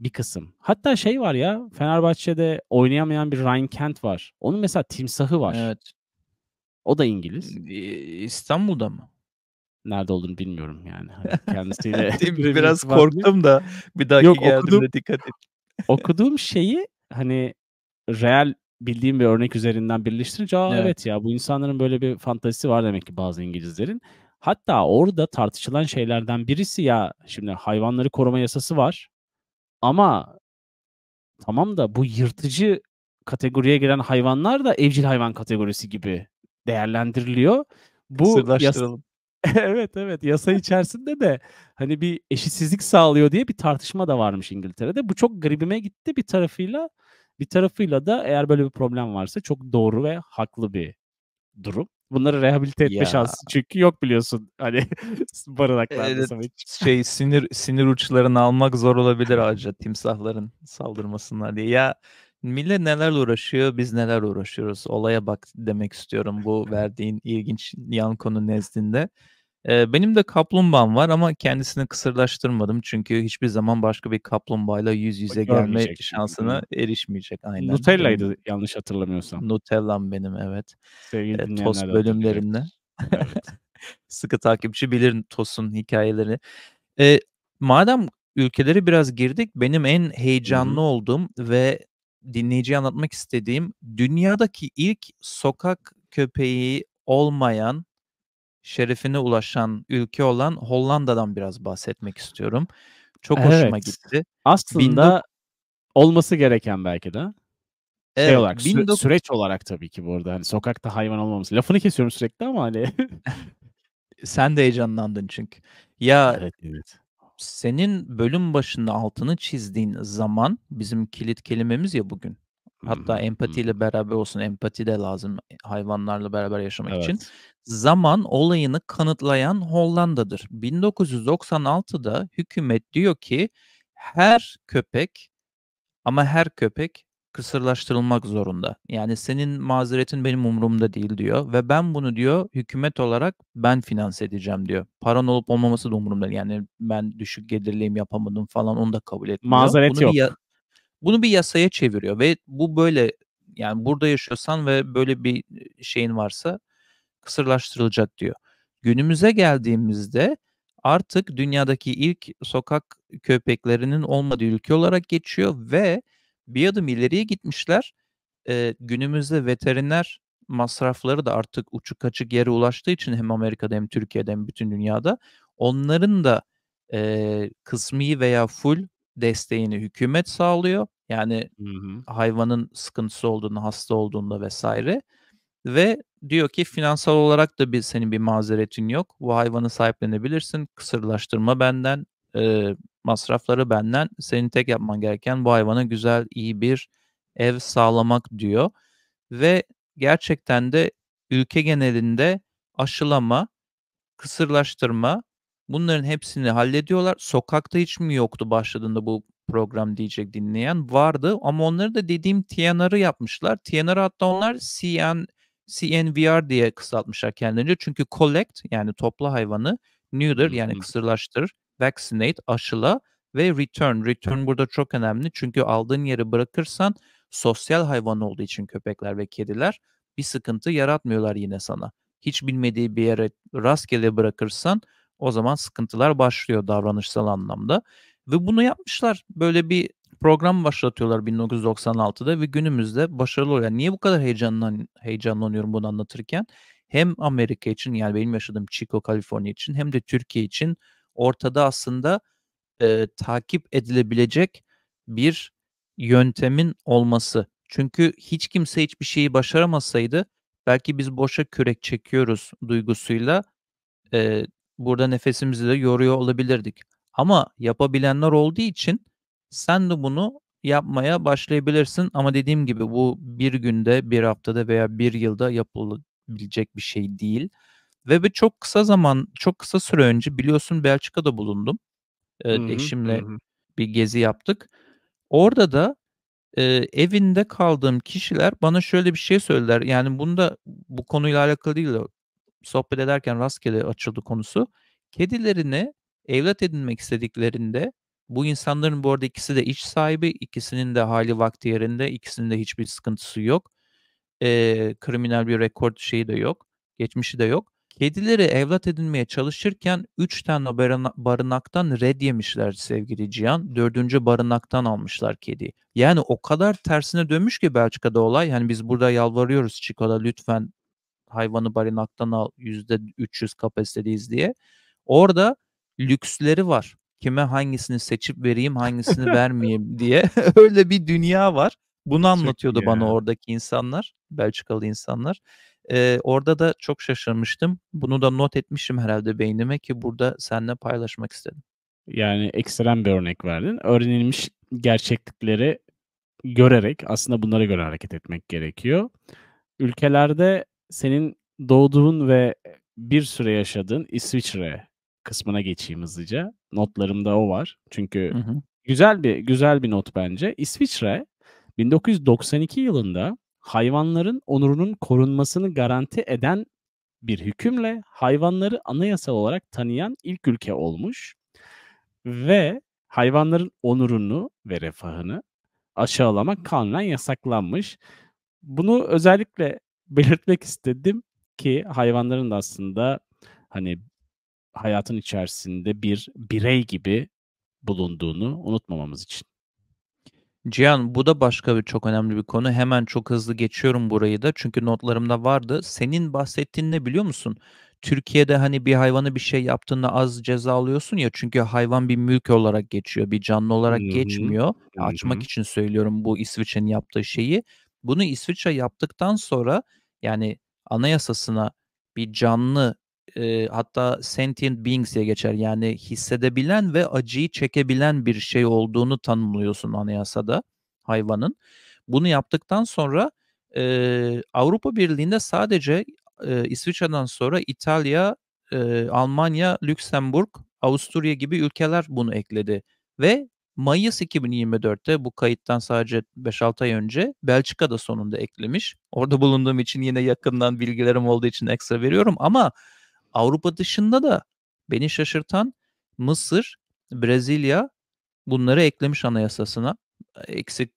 bir kısım. Hatta şey var ya Fenerbahçe'de oynayamayan bir Ryan Kent var. Onun mesela timsahı var. Evet. O da İngiliz. İstanbul'da mı? Nerede olduğunu bilmiyorum yani. Hani kendisiyle biraz korktum da bir dahaki Yok, geldiğimde okudum, dikkat et. okuduğum şeyi hani real bildiğim bir örnek üzerinden birleştirince evet. evet ya bu insanların böyle bir fantazisi var demek ki bazı İngilizlerin. Hatta orada tartışılan şeylerden birisi ya şimdi hayvanları koruma yasası var ama tamam da bu yırtıcı kategoriye giren hayvanlar da evcil hayvan kategorisi gibi değerlendiriliyor. Bu yasa... evet evet yasa içerisinde de hani bir eşitsizlik sağlıyor diye bir tartışma da varmış İngiltere'de. Bu çok garibime gitti bir tarafıyla. Bir tarafıyla da eğer böyle bir problem varsa çok doğru ve haklı bir durum bunları rehabilite etme ya. şansı çünkü yok biliyorsun hani barınaklarda evet, Şey sinir sinir uçlarını almak zor olabilir ayrıca timsahların saldırmasınlar diye. Ya millet neler uğraşıyor biz neler uğraşıyoruz olaya bak demek istiyorum bu verdiğin ilginç yan konu nezdinde benim de kaplumbağam var ama kendisini kısırlaştırmadım. Çünkü hiçbir zaman başka bir kaplumbağayla yüz yüze gelme şansına erişmeyecek. Aynen. Nutella'ydı yanlış hatırlamıyorsam. Nutellam benim evet. Sevgili Eee, bölümlerimle. Evet. Sıkı takipçi bilir tostun hikayelerini. Eee, madem ülkeleri biraz girdik, benim en heyecanlı hı. olduğum ve dinleyiciye anlatmak istediğim dünyadaki ilk sokak köpeği olmayan şerefine ulaşan ülke olan Hollanda'dan biraz bahsetmek istiyorum. Çok evet. hoşuma gitti. Aslında Bin... olması gereken belki de. Şey evet, şey olarak, sü- süreç olarak tabii ki bu arada. Hani sokakta hayvan olmaması. Lafını kesiyorum sürekli ama hani. Sen de heyecanlandın çünkü. Ya evet, evet. senin bölüm başında altını çizdiğin zaman bizim kilit kelimemiz ya bugün. Hatta empatiyle beraber olsun. Empati de lazım hayvanlarla beraber yaşamak Evet. için. Zaman olayını kanıtlayan Hollanda'dır. 1996'da hükümet diyor ki her köpek ama her köpek kısırlaştırılmak zorunda. Yani senin mazeretin benim umurumda değil diyor ve ben bunu diyor hükümet olarak ben finanse edeceğim diyor. Paran olup olmaması da umurumda değil. Yani ben düşük gelirliyim yapamadım falan onu da kabul etmiyor. Mazeret Bunu yok. ya- bunu bir yasaya çeviriyor ve bu böyle yani burada yaşıyorsan ve böyle bir şeyin varsa kısırlaştırılacak diyor. Günümüze geldiğimizde artık dünyadaki ilk sokak köpeklerinin olmadığı ülke olarak geçiyor ve bir adım ileriye gitmişler. Ee, günümüzde veteriner masrafları da artık uçuk kaçık yere ulaştığı için hem Amerika'da hem Türkiye'de hem bütün dünyada onların da e, kısmi veya full desteğini hükümet sağlıyor. Yani hı hı. hayvanın sıkıntısı olduğunda hasta olduğunda vesaire. Ve diyor ki finansal olarak da bir senin bir mazeretin yok. Bu hayvanı sahiplenebilirsin. Kısırlaştırma benden, e, masrafları benden. Senin tek yapman gereken bu hayvana güzel, iyi bir ev sağlamak diyor. Ve gerçekten de ülke genelinde aşılama, kısırlaştırma Bunların hepsini hallediyorlar. Sokakta hiç mi yoktu başladığında bu program diyecek dinleyen vardı ama onları da dediğim TNR'ı yapmışlar. TNR hatta onlar CN, CNVR diye kısaltmışlar kendince. Çünkü collect yani topla hayvanı, neuter yani kısırlaştır, vaccinate aşıla ve return. Return burada çok önemli çünkü aldığın yeri bırakırsan sosyal hayvan olduğu için köpekler ve kediler bir sıkıntı yaratmıyorlar yine sana. Hiç bilmediği bir yere rastgele bırakırsan o zaman sıkıntılar başlıyor davranışsal anlamda. Ve bunu yapmışlar. Böyle bir program başlatıyorlar 1996'da ve günümüzde başarılı oluyor. Yani niye bu kadar heyecanlan heyecanlanıyorum bunu anlatırken? Hem Amerika için yani benim yaşadığım Chico, Kaliforniya için hem de Türkiye için ortada aslında e, takip edilebilecek bir yöntemin olması. Çünkü hiç kimse hiçbir şeyi başaramasaydı belki biz boşa kürek çekiyoruz duygusuyla e, burada nefesimizi de yoruyor olabilirdik. Ama yapabilenler olduğu için sen de bunu yapmaya başlayabilirsin. Ama dediğim gibi bu bir günde, bir haftada veya bir yılda yapılabilecek bir şey değil. Ve bir çok kısa zaman, çok kısa süre önce biliyorsun Belçika'da bulundum. Ee, hı hı, eşimle hı. bir gezi yaptık. Orada da e, evinde kaldığım kişiler bana şöyle bir şey söylediler. Yani bunda bu konuyla alakalı değil sohbet ederken rastgele açıldı konusu. Kedilerini evlat edinmek istediklerinde bu insanların bu arada ikisi de iç sahibi, ikisinin de hali vakti yerinde, ikisinin de hiçbir sıkıntısı yok. E, kriminal bir rekor şeyi de yok, geçmişi de yok. Kedileri evlat edinmeye çalışırken 3 tane barınaktan red yemişler sevgili Cihan. 4. barınaktan almışlar kedi. Yani o kadar tersine dönmüş ki Belçika'da olay. Yani biz burada yalvarıyoruz Çiko'da lütfen hayvanı balinaktan al %300 kapasitedeyiz diye. Orada lüksleri var. Kime hangisini seçip vereyim hangisini vermeyeyim diye öyle bir dünya var. Bunu anlatıyordu bana oradaki insanlar, Belçikalı insanlar. Ee, orada da çok şaşırmıştım. Bunu da not etmişim herhalde beynime ki burada seninle paylaşmak istedim. Yani ekstrem bir örnek verdin. Öğrenilmiş gerçeklikleri görerek aslında bunlara göre hareket etmek gerekiyor. Ülkelerde senin doğduğun ve e, bir süre yaşadığın İsviçre kısmına geçeyim hızlıca. Notlarımda o var. Çünkü hı hı. güzel bir güzel bir not bence. İsviçre 1992 yılında hayvanların onurunun korunmasını garanti eden bir hükümle hayvanları anayasal olarak tanıyan ilk ülke olmuş ve hayvanların onurunu ve refahını aşağılamak kanla yasaklanmış. Bunu özellikle belirtmek istedim ki hayvanların da aslında hani hayatın içerisinde bir birey gibi bulunduğunu unutmamamız için. Cihan bu da başka bir çok önemli bir konu. Hemen çok hızlı geçiyorum burayı da çünkü notlarımda vardı. Senin bahsettiğin ne biliyor musun? Türkiye'de hani bir hayvanı bir şey yaptığında az ceza alıyorsun ya çünkü hayvan bir mülk olarak geçiyor, bir canlı olarak Hı-hı. geçmiyor. Hı-hı. Açmak için söylüyorum bu İsviçre'nin yaptığı şeyi. Bunu İsviçre yaptıktan sonra yani anayasasına bir canlı e, hatta sentient beings diye geçer yani hissedebilen ve acıyı çekebilen bir şey olduğunu tanımlıyorsun anayasada hayvanın. Bunu yaptıktan sonra e, Avrupa Birliği'nde sadece e, İsviçre'den sonra İtalya, e, Almanya, Lüksemburg, Avusturya gibi ülkeler bunu ekledi ve Mayıs 2024'te bu kayıttan sadece 5-6 ay önce Belçika'da sonunda eklemiş. Orada bulunduğum için yine yakından bilgilerim olduğu için ekstra veriyorum ama Avrupa dışında da beni şaşırtan Mısır, Brezilya bunları eklemiş anayasasına. Eksik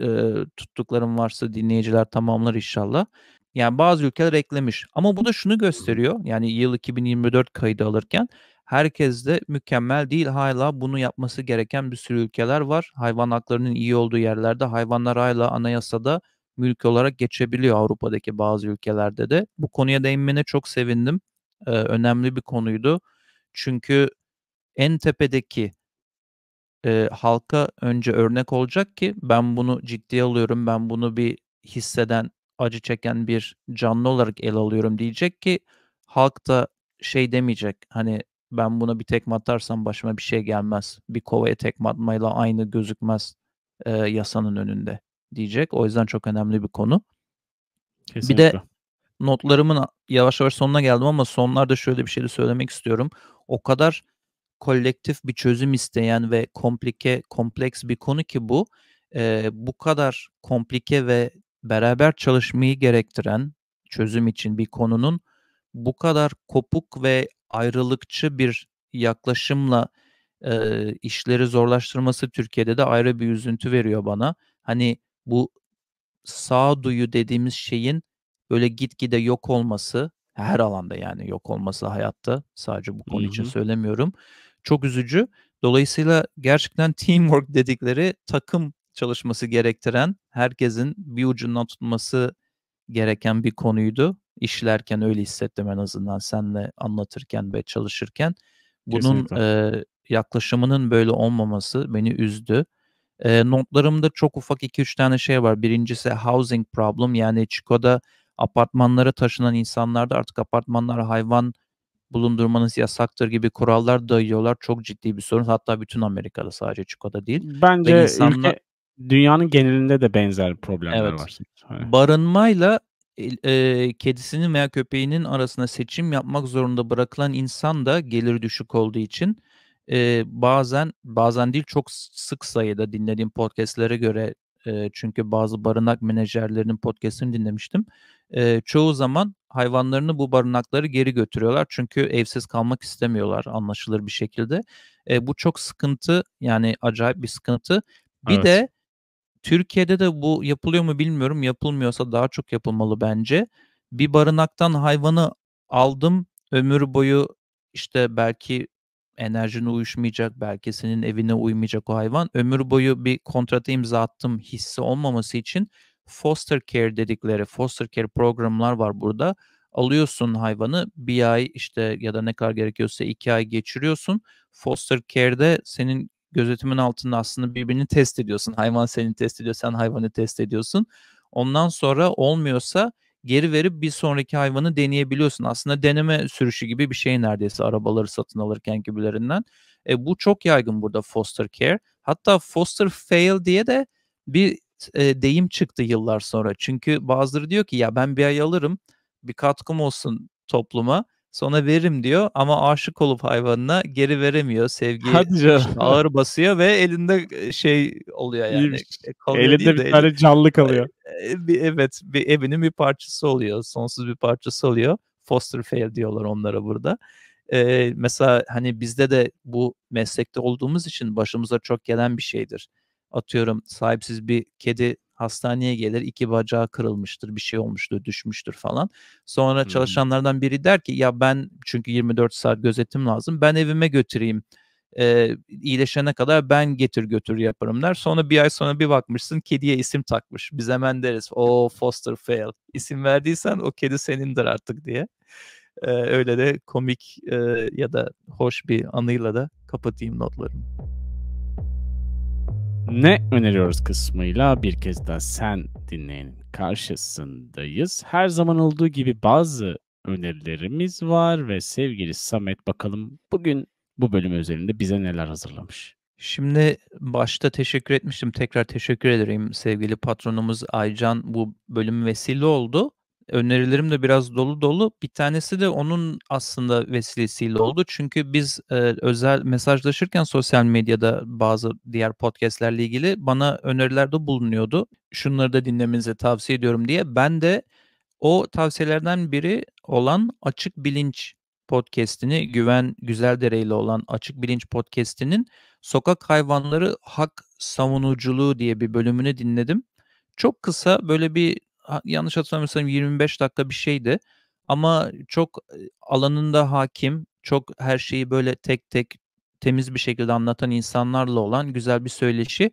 e, tuttuklarım varsa dinleyiciler tamamlar inşallah. Yani bazı ülkeler eklemiş. Ama bu da şunu gösteriyor. Yani yıl 2024 kaydı alırken herkes de mükemmel değil. Hala bunu yapması gereken bir sürü ülkeler var. Hayvan haklarının iyi olduğu yerlerde hayvanlar hala anayasada mülk olarak geçebiliyor Avrupa'daki bazı ülkelerde de. Bu konuya değinmene çok sevindim. Ee, önemli bir konuydu. Çünkü en tepedeki e, halka önce örnek olacak ki ben bunu ciddiye alıyorum, ben bunu bir hisseden, acı çeken bir canlı olarak el alıyorum diyecek ki halk da şey demeyecek. Hani ben buna bir tekme atarsam başıma bir şey gelmez. Bir kovaya tekme atmayla aynı gözükmez e, yasanın önünde diyecek. O yüzden çok önemli bir konu. Kesinlikle. Bir de notlarımın yavaş yavaş sonuna geldim ama sonlarda şöyle bir şey de söylemek istiyorum. O kadar kolektif bir çözüm isteyen ve komplike, kompleks bir konu ki bu. E, bu kadar komplike ve beraber çalışmayı gerektiren çözüm için bir konunun bu kadar kopuk ve ayrılıkçı bir yaklaşımla e, işleri zorlaştırması Türkiye'de de ayrı bir üzüntü veriyor bana. Hani bu sağduyu dediğimiz şeyin böyle gitgide yok olması her alanda yani yok olması hayatta sadece bu konu için söylemiyorum. Çok üzücü. Dolayısıyla gerçekten teamwork dedikleri takım çalışması gerektiren herkesin bir ucundan tutması gereken bir konuydu. İşlerken öyle hissettim en azından senle anlatırken ve çalışırken. Bunun e, yaklaşımının böyle olmaması beni üzdü. E, notlarımda çok ufak 2-3 tane şey var. Birincisi housing problem yani Chico'da apartmanlara taşınan insanlarda artık apartmanlara hayvan bulundurmanız yasaktır gibi kurallar dayıyorlar. Çok ciddi bir sorun. Hatta bütün Amerika'da sadece Chico'da değil. Bence Ve insanlar... ülke, dünyanın genelinde de benzer problemler evet. var. Hani. Barınmayla e, kedisinin veya köpeğinin arasında seçim yapmak zorunda bırakılan insan da gelir düşük olduğu için e, bazen bazen değil çok sık sayıda dinlediğim podcastlere göre e, çünkü bazı barınak menajerlerinin podcastini dinlemiştim. E, çoğu zaman hayvanlarını bu barınakları geri götürüyorlar çünkü evsiz kalmak istemiyorlar anlaşılır bir şekilde. E, bu çok sıkıntı yani acayip bir sıkıntı. Bir evet. de Türkiye'de de bu yapılıyor mu bilmiyorum. Yapılmıyorsa daha çok yapılmalı bence. Bir barınaktan hayvanı aldım. Ömür boyu işte belki enerjine uyuşmayacak, belki senin evine uymayacak o hayvan. Ömür boyu bir kontrata imza attım hisse olmaması için foster care dedikleri foster care programlar var burada. Alıyorsun hayvanı bir ay işte ya da ne kadar gerekiyorsa iki ay geçiriyorsun. Foster care'de senin gözetimin altında aslında birbirini test ediyorsun. Hayvan seni test ediyor, sen hayvanı test ediyorsun. Ondan sonra olmuyorsa geri verip bir sonraki hayvanı deneyebiliyorsun. Aslında deneme sürüşü gibi bir şey neredeyse arabaları satın alırken gibilerinden. E, bu çok yaygın burada foster care. Hatta foster fail diye de bir e, deyim çıktı yıllar sonra. Çünkü bazıları diyor ki ya ben bir ay alırım bir katkım olsun topluma Sonra veririm diyor ama aşık olup hayvanına geri veremiyor. Sevgi ağır basıyor ve elinde e, şey oluyor yani. İyiymiş. E, elinde bir tane canlı kalıyor. E, bir, evet bir evinin bir parçası oluyor. Sonsuz bir parçası oluyor. Foster fail diyorlar onlara burada. Ee, mesela hani bizde de bu meslekte olduğumuz için başımıza çok gelen bir şeydir. Atıyorum sahipsiz bir kedi hastaneye gelir iki bacağı kırılmıştır bir şey olmuştur düşmüştür falan. Sonra hmm. çalışanlardan biri der ki ya ben çünkü 24 saat gözetim lazım ben evime götüreyim e, iyileşene kadar ben getir götür yaparım der. Sonra bir ay sonra bir bakmışsın kediye isim takmış. Biz hemen deriz o oh, foster fail isim verdiysen o kedi senindir artık diye. E, öyle de komik e, ya da hoş bir anıyla da kapatayım notlarımı ne öneriyoruz kısmıyla bir kez daha sen dinleyin karşısındayız. Her zaman olduğu gibi bazı önerilerimiz var ve sevgili Samet bakalım bugün bu bölüm özelinde bize neler hazırlamış. Şimdi başta teşekkür etmiştim. Tekrar teşekkür ederim sevgili patronumuz Aycan bu bölüm vesile oldu önerilerim de biraz dolu dolu. Bir tanesi de onun aslında vesilesiyle oldu. Çünkü biz e, özel mesajlaşırken sosyal medyada bazı diğer podcastlerle ilgili bana önerilerde bulunuyordu. Şunları da dinlemenizi tavsiye ediyorum diye. Ben de o tavsiyelerden biri olan Açık Bilinç podcast'ini Güven Güzeldere ile olan Açık Bilinç podcast'inin Sokak Hayvanları Hak Savunuculuğu diye bir bölümünü dinledim. Çok kısa böyle bir yanlış hatırlamıyorsam 25 dakika bir şeydi. Ama çok e, alanında hakim, çok her şeyi böyle tek tek temiz bir şekilde anlatan insanlarla olan güzel bir söyleşi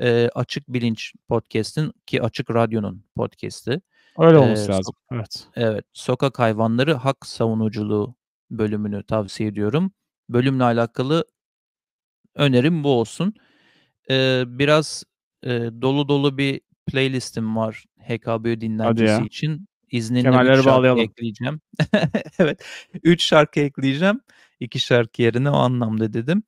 e, Açık Bilinç Podcast'in ki Açık Radyo'nun podcast'i. Öyle olması ee, lazım. So- evet. Evet. Sokak hayvanları hak savunuculuğu bölümünü tavsiye ediyorum. Bölümle alakalı önerim bu olsun. Ee, biraz e, dolu dolu bir playlistim var HKBO dinlencesi için izninle Kemerleri şarkı ekleyeceğim. evet. Üç şarkı ekleyeceğim. İki şarkı yerine o anlamda dedim.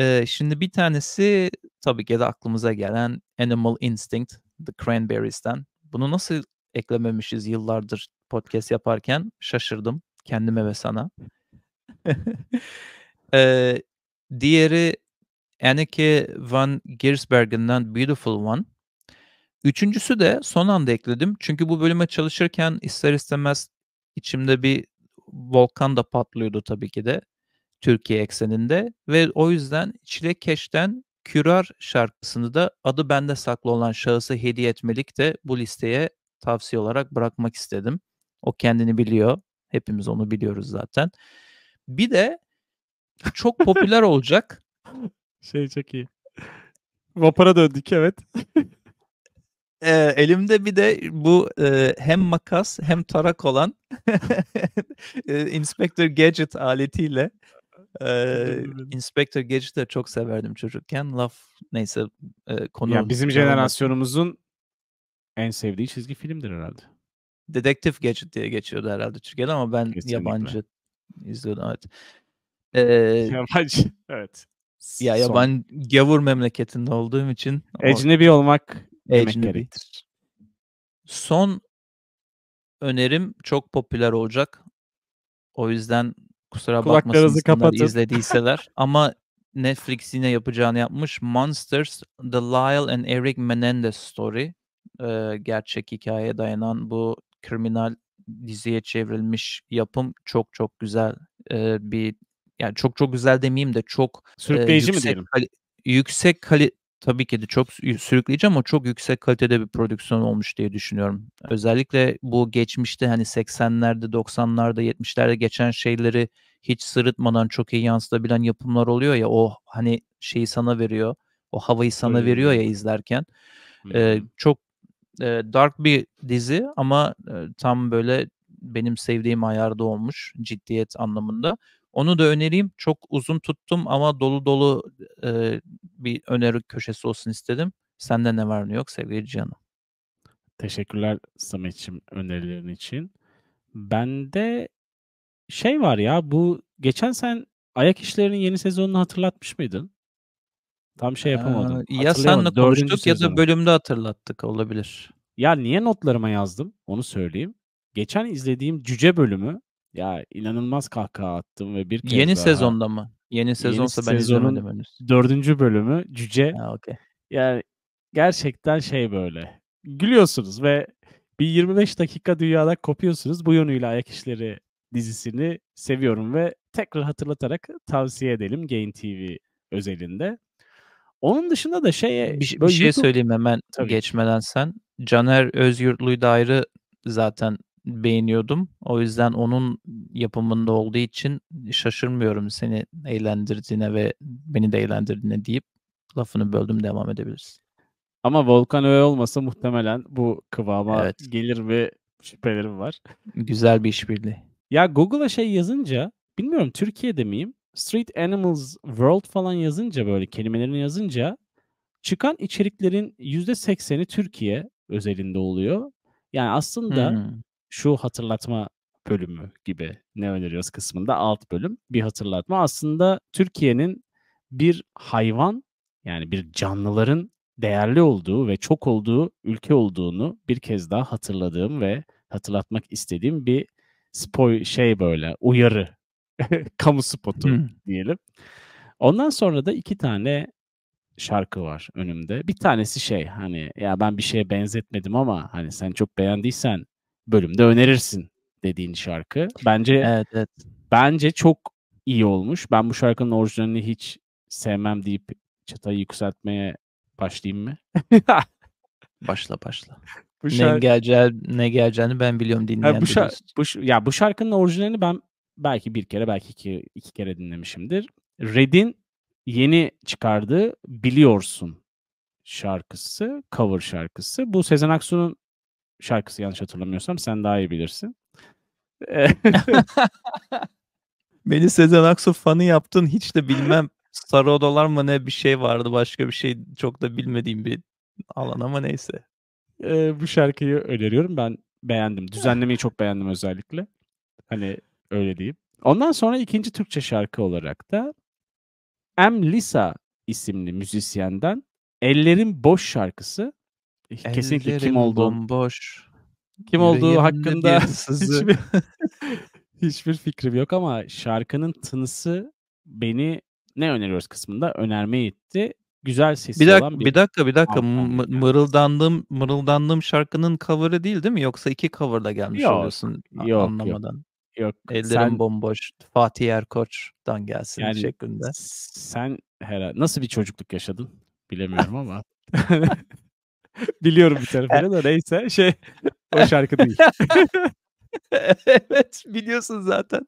Ee, şimdi bir tanesi tabii ki de aklımıza gelen Animal Instinct The Cranberries'ten. Bunu nasıl eklememişiz yıllardır podcast yaparken şaşırdım kendime ve sana. ee, diğeri Anneke van Giersbergen'den Beautiful One. Üçüncüsü de son anda ekledim. Çünkü bu bölüme çalışırken ister istemez içimde bir volkan da patlıyordu tabii ki de Türkiye ekseninde ve o yüzden Çilekeş'ten Kürar şarkısını da adı bende saklı olan şahısı hediye etmelik de bu listeye tavsiye olarak bırakmak istedim. O kendini biliyor. Hepimiz onu biliyoruz zaten. Bir de çok popüler olacak. Şey çok iyi. Vapara döndük evet e, elimde bir de bu e, hem makas hem tarak olan e, Inspector Gadget aletiyle ee, Inspector Gadget'ı çok severdim çocukken. Laf neyse e, konu. Ya bizim jenerasyonumuzun en sevdiği çizgi filmdir herhalde. Dedektif Gadget diye geçiyordu herhalde Türkiye'de ama ben Kesinlikle. yabancı izliyordum evet. Ee, yabancı evet. Ya yabancı gavur memleketinde olduğum için. Ecnebi olmak Gerektir. Son önerim çok popüler olacak. O yüzden kusura bakmasınlar kapatın. izlediyseler. Ama Netflix yine yapacağını yapmış. Monsters, The Lyle and Eric Menendez Story. Ee, gerçek hikayeye dayanan bu kriminal diziye çevrilmiş yapım çok çok güzel ee, bir yani çok çok güzel demeyeyim de çok e, yüksek, mi Kal- yüksek kali- tabii ki de çok sürükleyeceğim ama çok yüksek kalitede bir prodüksiyon olmuş diye düşünüyorum. Özellikle bu geçmişte hani 80'lerde, 90'larda, 70'lerde geçen şeyleri hiç sırıtmadan çok iyi yansıtabilen yapımlar oluyor ya o hani şeyi sana veriyor. O havayı sana evet. veriyor ya izlerken. Ee, çok e, dark bir dizi ama e, tam böyle benim sevdiğim ayarda olmuş ciddiyet anlamında. Onu da önereyim. Çok uzun tuttum ama dolu dolu e, bir öneri köşesi olsun istedim. Sende ne var ne yok sevgili Canım? Teşekkürler Samet'ciğim önerilerin için. Bende şey var ya bu geçen sen Ayak İşleri'nin yeni sezonunu hatırlatmış mıydın? Tam şey yapamadım. Ee, ya senle konuştuk ya da bölümde hatırlattık olabilir. Ya niye notlarıma yazdım onu söyleyeyim. Geçen izlediğim cüce bölümü ya inanılmaz kahkaha attım ve bir kez Yeni daha. sezonda mı? Yeni sezonsa Yeni ben izlemedim henüz. Dördüncü bölümü Cüce. Ha, okay. Yani gerçekten şey böyle. Gülüyorsunuz ve bir 25 dakika dünyada kopuyorsunuz. Bu yönüyle Ayak İşleri dizisini seviyorum ve tekrar hatırlatarak tavsiye edelim Gain TV özelinde. Onun dışında da şeye... Bir, şey, bir şey YouTube... söyleyeyim hemen Tabii. geçmeden sen. Caner Özyurtlu'yu da ayrı zaten beğeniyordum. O yüzden onun yapımında olduğu için şaşırmıyorum seni eğlendirdiğine ve beni de eğlendirdiğine deyip lafını böldüm devam edebiliriz. Ama Volkan öyle olmasa muhtemelen bu kıvama evet. gelir ve şüphelerim var. Güzel bir işbirliği. Ya Google'a şey yazınca bilmiyorum Türkiye'de miyim? Street Animals World falan yazınca böyle kelimelerini yazınca çıkan içeriklerin %80'i Türkiye özelinde oluyor. Yani aslında hmm şu hatırlatma bölümü gibi ne öneriyoruz kısmında alt bölüm bir hatırlatma. Aslında Türkiye'nin bir hayvan yani bir canlıların değerli olduğu ve çok olduğu ülke olduğunu bir kez daha hatırladığım ve hatırlatmak istediğim bir spoy şey böyle uyarı kamu spotu diyelim. Ondan sonra da iki tane şarkı var önümde. Bir tanesi şey hani ya ben bir şeye benzetmedim ama hani sen çok beğendiysen bölümde önerirsin dediğin şarkı. Bence evet, evet. bence çok iyi olmuş. Ben bu şarkının orijinalini hiç sevmem deyip çatayı yükseltmeye başlayayım mı? başla başla. bu şarkı... ne, geleceği, ne geleceğini ben biliyorum dinleyen. bu, şar... bu, ya bu şarkının orijinalini ben belki bir kere belki iki, iki kere dinlemişimdir. Red'in yeni çıkardığı Biliyorsun şarkısı, cover şarkısı. Bu Sezen Aksu'nun şarkısı yanlış hatırlamıyorsam sen daha iyi bilirsin. Beni Sezen Aksu fanı yaptın hiç de bilmem. Sarı odalar mı ne bir şey vardı başka bir şey çok da bilmediğim bir alan ama neyse. Ee, bu şarkıyı öneriyorum ben beğendim. Düzenlemeyi çok beğendim özellikle. Hani öyle diyeyim. Ondan sonra ikinci Türkçe şarkı olarak da M. Lisa isimli müzisyenden Ellerin Boş şarkısı kesinlikle kim olduğu bomboş. kim olduğu hakkında hiçbir hiçbir fikrim yok ama şarkının tınısı beni ne öneriyoruz kısmında önerme itti. Güzel sesi bir dakika, olan bir... Bir dakika bir dakika yani. mırıldandığım, mırıldandığım şarkının cover'ı değil değil mi? Yoksa iki cover'da gelmiş yok, oluyorsun yok, anlamadan. Yok. Yok. Ellerim sen, bomboş. Fatih Erkoç'dan gelsin yani, şeklinde. Sen herhalde nasıl bir çocukluk yaşadın bilemiyorum ama. Biliyorum bir tarafını da neyse şey o şarkı değil. evet biliyorsun zaten.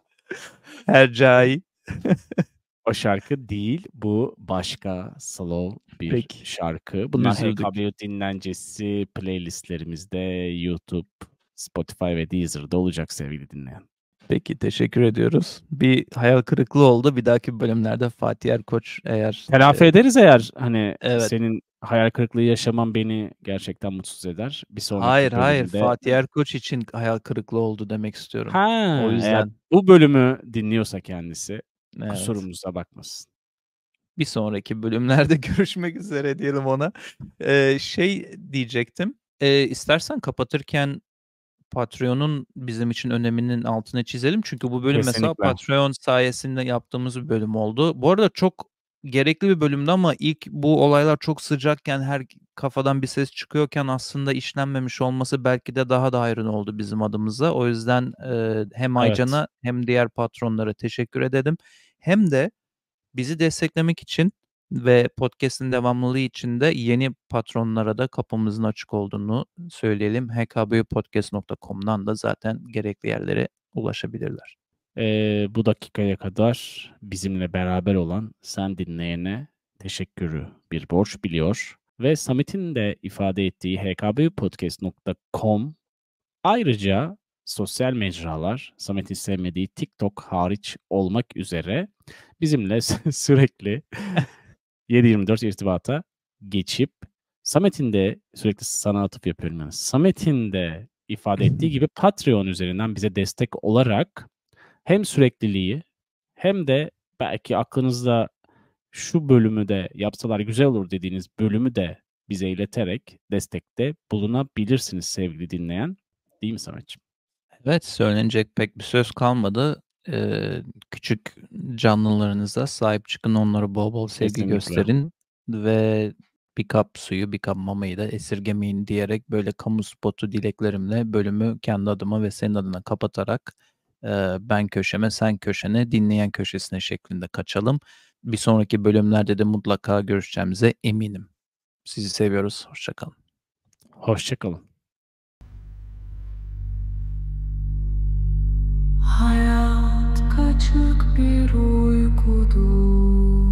Hercai. o şarkı değil. Bu başka slow bir Peki. şarkı. Bunlar HKBU dinlencesi playlistlerimizde YouTube, Spotify ve Deezer'da olacak sevgili dinleyen. Peki teşekkür ediyoruz. Bir hayal kırıklığı oldu. Bir dahaki bölümlerde Fatih Erkoç eğer... Telafi e, ederiz eğer hani evet. senin hayal kırıklığı yaşamam beni gerçekten mutsuz eder. Bir sonraki Hayır bölümde... hayır Fatih Erkoç için hayal kırıklığı oldu demek istiyorum. Ha, o yüzden... Eğer bu bölümü dinliyorsa kendisi evet. kusurumuza bakmasın. Bir sonraki bölümlerde görüşmek üzere diyelim ona. Ee, şey diyecektim. E, istersen kapatırken Patreon'un bizim için öneminin altına çizelim. Çünkü bu bölüm Kesinlikle. mesela Patreon sayesinde yaptığımız bir bölüm oldu. Bu arada çok gerekli bir bölümde ama ilk bu olaylar çok sıcakken her kafadan bir ses çıkıyorken aslında işlenmemiş olması belki de daha da ayrın oldu bizim adımıza. O yüzden e, hem Aycan'a evet. hem diğer patronlara teşekkür edelim. Hem de bizi desteklemek için ve podcast'in devamlılığı için de yeni patronlara da kapımızın açık olduğunu söyleyelim. hkbpodcast.com'dan da zaten gerekli yerlere ulaşabilirler. Ee, bu dakikaya kadar bizimle beraber olan sen dinleyene teşekkürü bir borç biliyor. Ve Samet'in de ifade ettiği hkbpodcast.com ayrıca sosyal mecralar, Samet'in sevmediği TikTok hariç olmak üzere bizimle sürekli 7-24 irtibata geçip Samet'in de sürekli sana atıp yapıyorum yani. Samet'in de ifade ettiği gibi Patreon üzerinden bize destek olarak hem sürekliliği hem de belki aklınızda şu bölümü de yapsalar güzel olur dediğiniz bölümü de bize ileterek destekte bulunabilirsiniz sevgili dinleyen. Değil mi Samet'ciğim? Evet söylenecek pek bir söz kalmadı eee, küçük canlılarınıza sahip çıkın, onlara bol bol sevgi Kesinlikle. gösterin ve bir kap suyu, bir kap mamayı da esirgemeyin diyerek böyle kamu spotu dileklerimle bölümü kendi adıma ve senin adına kapatarak eee, ben köşeme, sen köşene, dinleyen köşesine şeklinde kaçalım. Bir sonraki bölümlerde de mutlaka görüşeceğimize eminim. Sizi seviyoruz. Hoşça kalın. Hoşça kalın. Hayal açık bir uykudur.